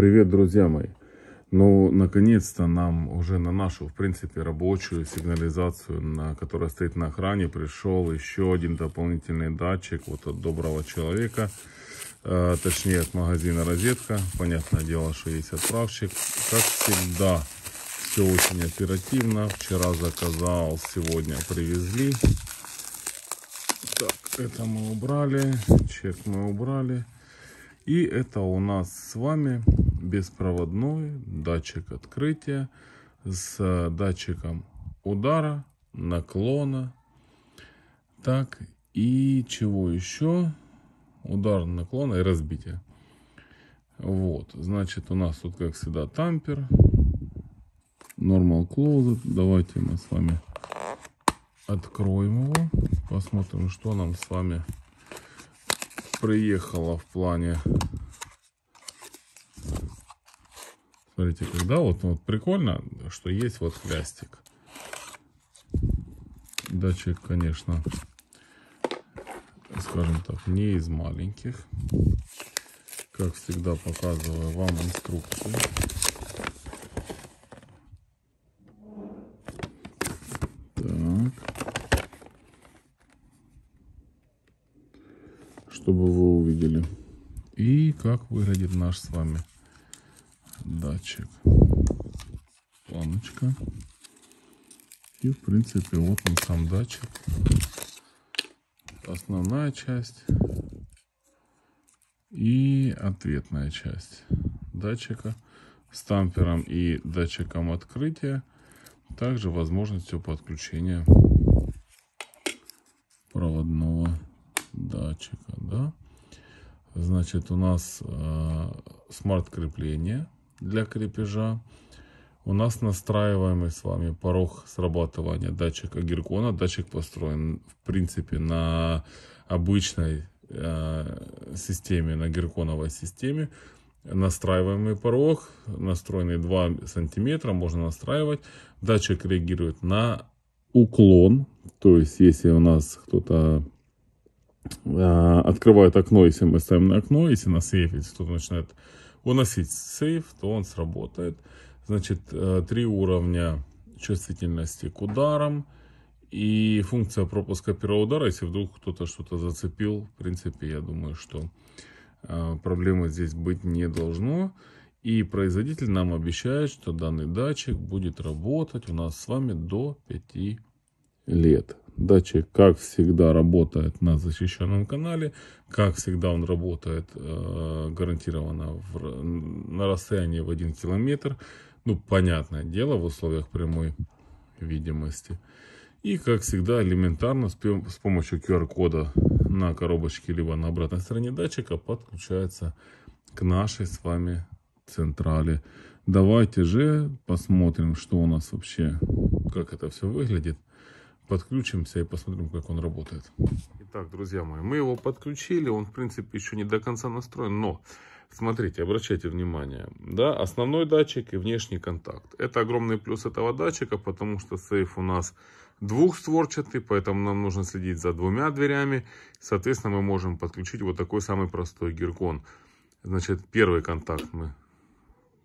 Привет, друзья мои! Ну, наконец-то нам уже на нашу, в принципе, рабочую сигнализацию, на которая стоит на охране, пришел еще один дополнительный датчик вот от доброго человека, э, точнее от магазина «Розетка». Понятное дело, что есть отправщик. Как всегда, все очень оперативно. Вчера заказал, сегодня привезли. Так, это мы убрали, чек мы убрали. И это у нас с вами беспроводной датчик открытия с датчиком удара, наклона. Так, и чего еще? Удар, наклона и разбитие. Вот, значит, у нас тут, как всегда, тампер. Normal Closet. Давайте мы с вами откроем его. Посмотрим, что нам с вами приехало в плане Смотрите, когда вот, вот прикольно, что есть вот хлястик. Датчик, конечно, скажем так, не из маленьких. Как всегда показываю вам инструкцию. Так. Чтобы вы увидели. И как выглядит наш с вами датчик, планочка. И в принципе вот он сам датчик. Основная часть и ответная часть датчика с тампером и датчиком открытия. Также возможностью подключения проводного датчика. Да? Значит, у нас э, смарт-крепление для крепежа. У нас настраиваемый с вами порог срабатывания датчика Геркона. Датчик построен, в принципе, на обычной э, системе, на герконовой системе. Настраиваемый порог, настроенный 2 сантиметра, можно настраивать. Датчик реагирует на уклон, то есть если у нас кто-то Э, открывает окно, если мы ставим на окно, если на сейф, если кто-то начинает уносить сейф, то он сработает. Значит, э, три уровня чувствительности к ударам и функция пропуска первого удара, если вдруг кто-то что-то зацепил, в принципе, я думаю, что э, проблемы здесь быть не должно. И производитель нам обещает, что данный датчик будет работать у нас с вами до 5 лет. Датчик, как всегда, работает на защищенном канале. Как всегда, он работает э, гарантированно в, на расстоянии в 1 километр. Ну, понятное дело, в условиях прямой видимости. И, как всегда, элементарно с, с помощью QR-кода на коробочке, либо на обратной стороне датчика подключается к нашей с вами централи. Давайте же посмотрим, что у нас вообще, как это все выглядит подключимся и посмотрим, как он работает. Итак, друзья мои, мы его подключили, он, в принципе, еще не до конца настроен, но смотрите, обращайте внимание, да, основной датчик и внешний контакт. Это огромный плюс этого датчика, потому что сейф у нас двухстворчатый, поэтому нам нужно следить за двумя дверями. Соответственно, мы можем подключить вот такой самый простой гиркон. Значит, первый контакт мы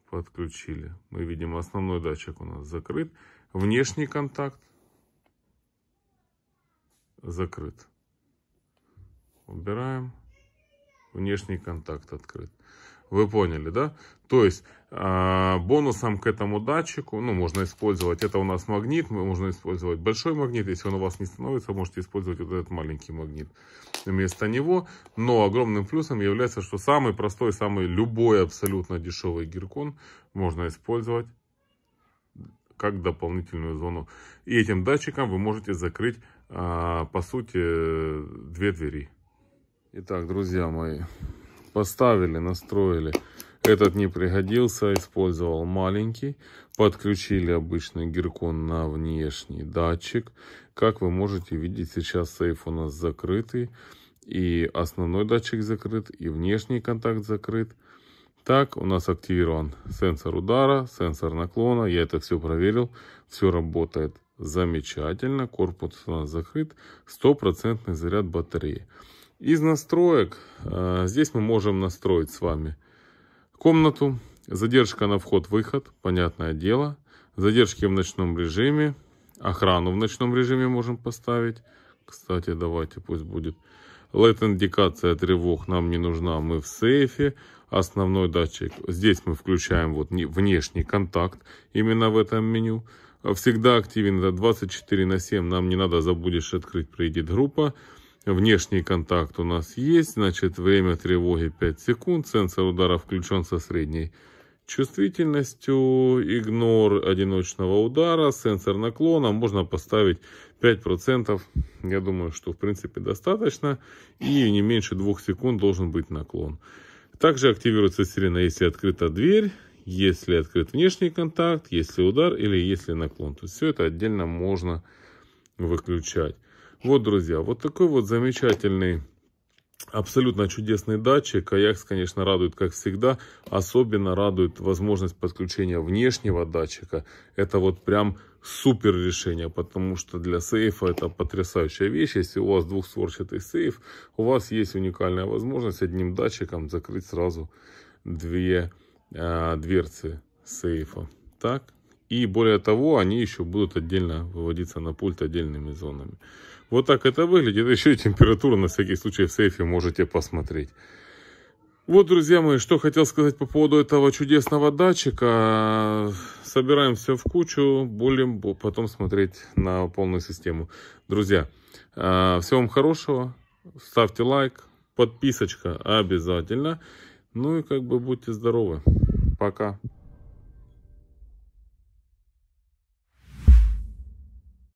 подключили. Мы видим, основной датчик у нас закрыт. Внешний контакт закрыт. Убираем. Внешний контакт открыт. Вы поняли, да? То есть э, бонусом к этому датчику, ну, можно использовать, это у нас магнит, можно использовать большой магнит, если он у вас не становится, можете использовать вот этот маленький магнит вместо него. Но огромным плюсом является, что самый простой, самый любой абсолютно дешевый гиркон можно использовать как дополнительную зону. И этим датчиком вы можете закрыть а, по сути две двери. Итак, друзья мои, поставили, настроили. Этот не пригодился, использовал маленький. Подключили обычный геркон на внешний датчик. Как вы можете видеть, сейчас сейф у нас закрытый. И основной датчик закрыт, и внешний контакт закрыт. Так, у нас активирован сенсор удара, сенсор наклона. Я это все проверил, все работает. Замечательно, корпус у нас закрыт, стопроцентный заряд батареи. Из настроек, э, здесь мы можем настроить с вами комнату, задержка на вход-выход, понятное дело, задержки в ночном режиме, охрану в ночном режиме можем поставить. Кстати, давайте пусть будет. LED-индикация тревог нам не нужна, мы в сейфе. Основной датчик, здесь мы включаем вот внешний контакт именно в этом меню. А всегда активен, это 24 на 7, нам не надо, забудешь открыть, приедет группа. Внешний контакт у нас есть, значит, время тревоги 5 секунд, сенсор удара включен со средней чувствительностью, игнор одиночного удара, сенсор наклона, можно поставить 5%, я думаю, что в принципе достаточно, и не меньше 2 секунд должен быть наклон. Также активируется сирена, если открыта дверь, если открыт внешний контакт, если удар или если наклон. То есть все это отдельно можно выключать. Вот, друзья, вот такой вот замечательный Абсолютно чудесный датчик. Аякс, конечно, радует, как всегда. Особенно радует возможность подключения внешнего датчика. Это вот прям супер решение, потому что для сейфа это потрясающая вещь. Если у вас двухстворчатый сейф, у вас есть уникальная возможность одним датчиком закрыть сразу две Э, дверцы сейфа. Так, и более того, они еще будут отдельно выводиться на пульт отдельными зонами. Вот так это выглядит. Еще и температуру на всякий случай в сейфе можете посмотреть. Вот, друзья мои, что хотел сказать по поводу этого чудесного датчика. Собираем все в кучу, будем потом смотреть на полную систему. Друзья, э, всего вам хорошего. Ставьте лайк, подписочка обязательно. Ну и как бы будьте здоровы. Пока.